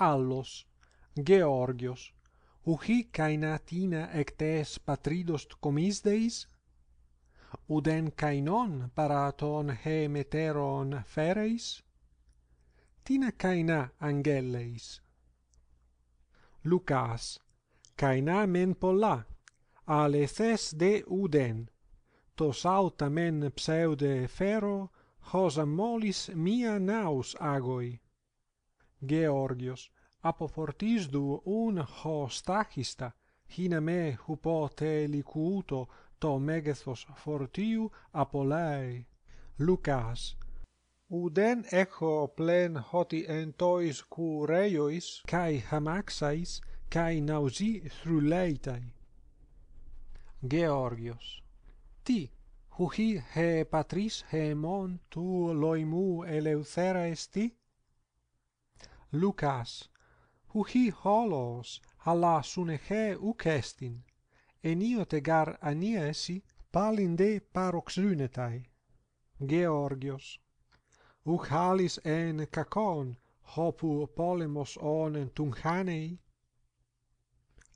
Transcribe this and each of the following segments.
allos Georgios uhi kainatina ectes patridos comisdeis uden kainon paraton hemeteron fereis tina kaina angeleis Lucas kaina men polla aleses de uden tos auta men pseude fero hosa molis mia naus agoi Georgios apo fortis du un hostachista hina me hupo telicuto to megethos fortiu apolai lucas uden echo plen hoti entois tois cureiois kai hamaxais kai nausi thruleitai georgios ti huhi he patris he mon tu loimu eleuthera esti? Lucas hu holos alla sune he u kestin en io te gar aniesi palin de paroxynetai Georgios UCHALIS en kakon hopu polemos on en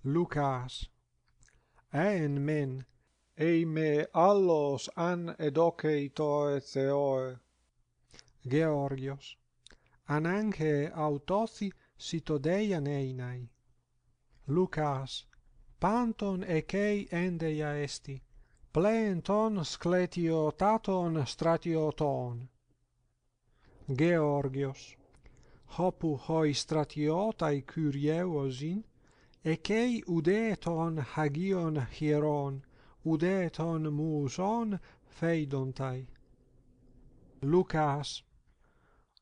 Lucas en men ei me allos an edoke to Georgios anange autosi sitodeia deia neinai. Lucas, panton ecei endeia esti, plen ton scletio taton stratio Georgios, hopu hoi STRATIOTAI tai curieu osin, ecei udeton hagion hieron, udeton muson feidontai. Lucas,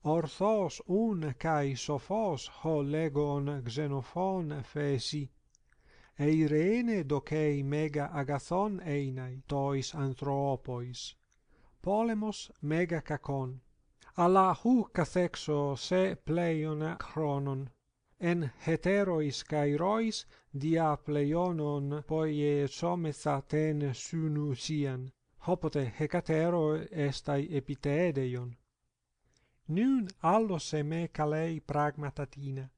orthos un kai sophos ho legon xenophon fesi e irene do mega agathon einai tois anthropois polemos mega kakon Alla hu kathexo se pleion chronon en heterois kai rois dia pleionon poi e chometha ten sunusian hopote hekatero estai epitedeion nun allo se me calei pragmatatina